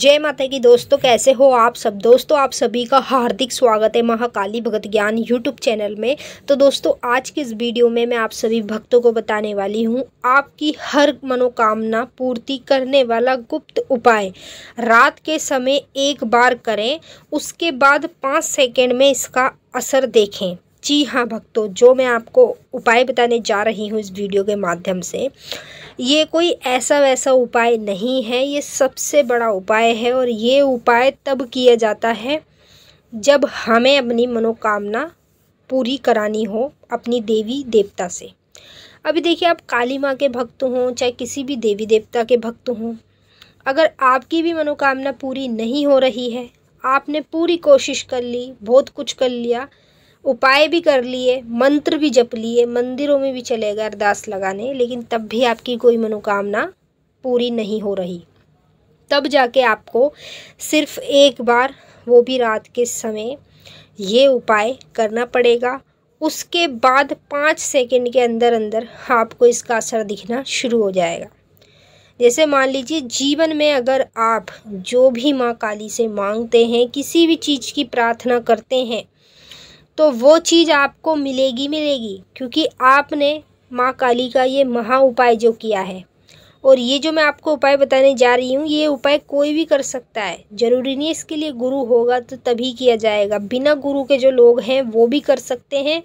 जय माता की दोस्तों कैसे हो आप सब दोस्तों आप सभी का हार्दिक स्वागत है महाकाली भगत ज्ञान यूट्यूब चैनल में तो दोस्तों आज की इस वीडियो में मैं आप सभी भक्तों को बताने वाली हूँ आपकी हर मनोकामना पूर्ति करने वाला गुप्त उपाय रात के समय एक बार करें उसके बाद पाँच सेकेंड में इसका असर देखें जी हाँ भक्तों जो मैं आपको उपाय बताने जा रही हूँ इस वीडियो के माध्यम से ये कोई ऐसा वैसा उपाय नहीं है ये सबसे बड़ा उपाय है और ये उपाय तब किया जाता है जब हमें अपनी मनोकामना पूरी करानी हो अपनी देवी देवता से अभी देखिए आप काली माँ के भक्त हों चाहे किसी भी देवी देवता के भक्त हों अगर आपकी भी मनोकामना पूरी नहीं हो रही है आपने पूरी कोशिश कर ली बहुत कुछ कर लिया उपाय भी कर लिए मंत्र भी जप लिए मंदिरों में भी चले गए अरदास लगाने लेकिन तब भी आपकी कोई मनोकामना पूरी नहीं हो रही तब जाके आपको सिर्फ एक बार वो भी रात के समय ये उपाय करना पड़ेगा उसके बाद पाँच सेकंड के अंदर अंदर आपको इसका असर दिखना शुरू हो जाएगा जैसे मान लीजिए जीवन में अगर आप जो भी माँ काली से मांगते हैं किसी भी चीज़ की प्रार्थना करते हैं तो वो चीज़ आपको मिलेगी मिलेगी क्योंकि आपने माँ काली का ये महा उपाय जो किया है और ये जो मैं आपको उपाय बताने जा रही हूँ ये उपाय कोई भी कर सकता है ज़रूरी नहीं इसके लिए गुरु होगा तो तभी किया जाएगा बिना गुरु के जो लोग हैं वो भी कर सकते हैं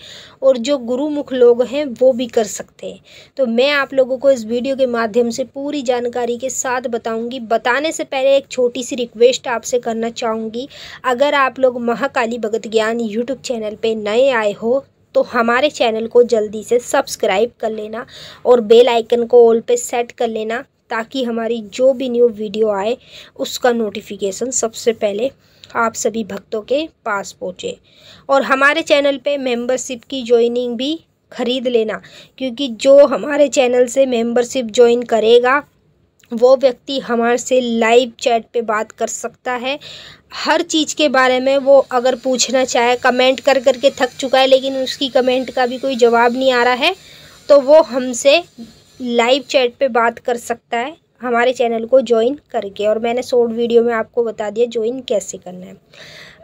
और जो गुरुमुख लोग हैं वो भी कर सकते हैं तो मैं आप लोगों को इस वीडियो के माध्यम से पूरी जानकारी के साथ बताऊँगी बताने से पहले एक छोटी सी रिक्वेस्ट आपसे करना चाहूँगी अगर आप लोग महाकाली भगत ज्ञान यूट्यूब चैनल पर नए आए हो तो हमारे चैनल को जल्दी से सब्सक्राइब कर लेना और बेल आइकन को ऑल पे सेट कर लेना ताकि हमारी जो भी न्यू वीडियो आए उसका नोटिफिकेशन सबसे पहले आप सभी भक्तों के पास पहुँचे और हमारे चैनल पर मेम्बरशिप की ज्वाइनिंग भी ख़रीद लेना क्योंकि जो हमारे चैनल से मेंबरशिप ज्वाइन करेगा वो व्यक्ति हमारे से लाइव चैट पे बात कर सकता है हर चीज़ के बारे में वो अगर पूछना चाहे कमेंट कर करके थक चुका है लेकिन उसकी कमेंट का भी कोई जवाब नहीं आ रहा है तो वो हमसे लाइव चैट पे बात कर सकता है हमारे चैनल को ज्वाइन करके और मैंने शॉर्ट वीडियो में आपको बता दिया ज्वाइन कैसे करना है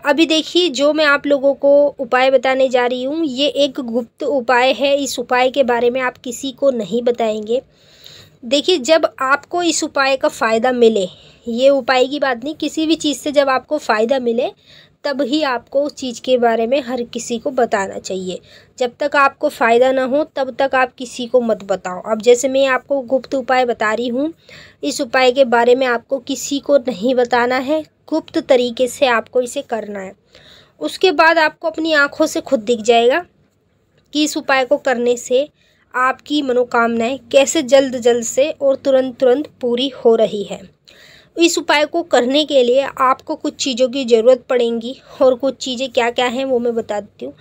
अभी देखिए जो मैं आप लोगों को उपाय बताने जा रही हूँ ये एक गुप्त उपाय है इस उपाय के बारे में आप किसी को नहीं बताएंगे देखिए जब आपको इस उपाय का फ़ायदा मिले ये उपाय की बात नहीं किसी भी चीज़ से जब आपको फ़ायदा मिले तब ही आपको उस चीज़ के बारे में हर किसी को बताना चाहिए जब तक आपको फ़ायदा ना हो तब तक आप किसी को मत बताओ अब जैसे मैं आपको गुप्त उपाय बता रही हूँ इस उपाय के बारे में आपको किसी को नहीं बताना है गुप्त तरीके से आपको इसे करना है उसके बाद आपको अपनी आँखों से खुद दिख जाएगा कि इस उपाय को करने से आपकी मनोकामनाएं कैसे जल्द जल्द से और तुरंत तुरंत पूरी हो रही है इस उपाय को करने के लिए आपको कुछ चीज़ों की ज़रूरत पड़ेगी और कुछ चीज़ें क्या क्या हैं वो मैं बता देती हूँ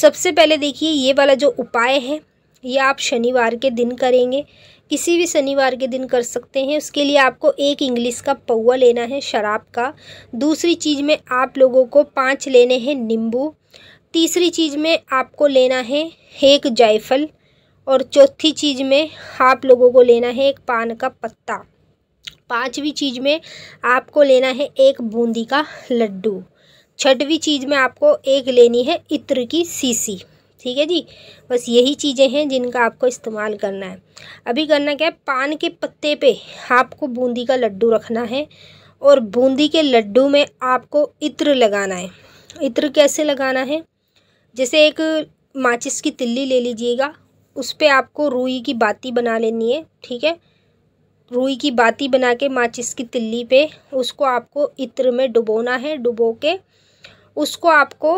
सबसे पहले देखिए ये वाला जो उपाय है ये आप शनिवार के दिन करेंगे किसी भी शनिवार के दिन कर सकते हैं उसके लिए आपको एक इंग्लिश का पौवा लेना है शराब का दूसरी चीज़ में आप लोगों को पाँच लेने हैं नींबू तीसरी चीज़ में आपको लेना है एक जायफल और चौथी चीज़ में आप लोगों को लेना है एक पान का पत्ता पांचवी चीज़ में आपको लेना है एक बूंदी का लड्डू छठवीं चीज़ में आपको एक लेनी है इत्र की सीसी ठीक है जी बस यही चीज़ें हैं जिनका आपको इस्तेमाल करना है अभी करना क्या है पान के पत्ते पे आपको बूंदी का लड्डू रखना है और बूंदी के लड्डू में आपको इत्र लगाना है इत्र कैसे लगाना है जैसे एक माचिस की तिल्ली ले लीजिएगा उस पर आपको रुई की बाती बना लेनी है ठीक है रुई की बाती बना के माचिस की तिल्ली पे उसको आपको इत्र में डुबोना है डुबो के उसको आपको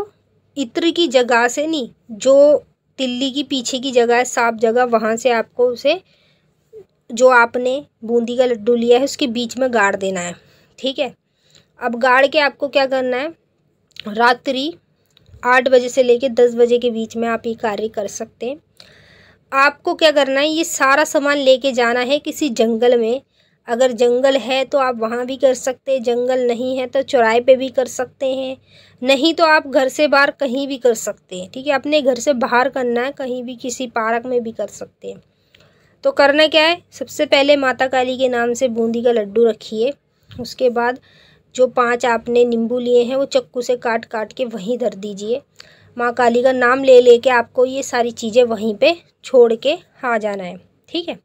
इत्र की जगह से नहीं जो तिल्ली की पीछे की जगह है साफ जगह वहाँ से आपको उसे जो आपने बूंदी का लड्डू लिया है उसके बीच में गाड़ देना है ठीक है अब गाड़ के आपको क्या करना है रात्रि आठ बजे से लेकर दस बजे के बीच में आप ये कार्य कर सकते हैं आपको क्या करना है ये सारा सामान लेके जाना है किसी जंगल में अगर जंगल है तो आप वहाँ भी कर सकते हैं जंगल नहीं है तो चौराहे पे भी कर सकते हैं नहीं तो आप घर से बाहर कहीं भी कर सकते हैं ठीक है अपने घर से बाहर करना है कहीं भी किसी पार्क में भी कर सकते हैं तो करना क्या है सबसे पहले माता काली के नाम से बूंदी का लड्डू रखिए उसके बाद जो पांच आपने नींबू लिए हैं वो चक्कू से काट काट के वहीं धर दीजिए माँ काली का नाम ले लेके आपको ये सारी चीज़ें वहीं पे छोड़ के आ जाना है ठीक है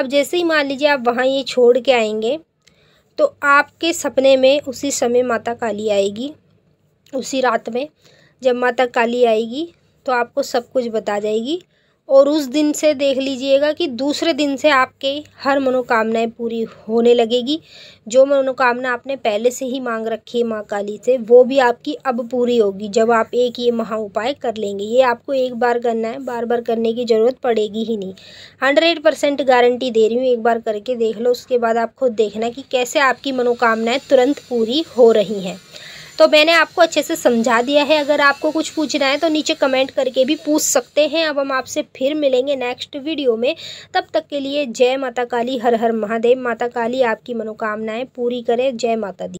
अब जैसे ही मान लीजिए आप वहाँ ये छोड़ के आएंगे तो आपके सपने में उसी समय माता काली आएगी उसी रात में जब माता काली आएगी तो आपको सब कुछ बता जाएगी और उस दिन से देख लीजिएगा कि दूसरे दिन से आपके हर मनोकामनाएं पूरी होने लगेगी जो मनोकामना आपने पहले से ही मांग रखी है माँ काली से वो भी आपकी अब पूरी होगी जब आप एक ये महा उपाय कर लेंगे ये आपको एक बार करना है बार बार करने की ज़रूरत पड़ेगी ही नहीं हंड्रेड परसेंट गारंटी दे रही हूँ एक बार करके देख लो उसके बाद आप खुद देखना कि कैसे आपकी मनोकामनाएँ तुरंत पूरी हो रही हैं तो मैंने आपको अच्छे से समझा दिया है अगर आपको कुछ पूछना है तो नीचे कमेंट करके भी पूछ सकते हैं अब हम आपसे फिर मिलेंगे नेक्स्ट वीडियो में तब तक के लिए जय माता काली हर हर महादेव माता काली आपकी मनोकामनाएं पूरी करें जय माता दी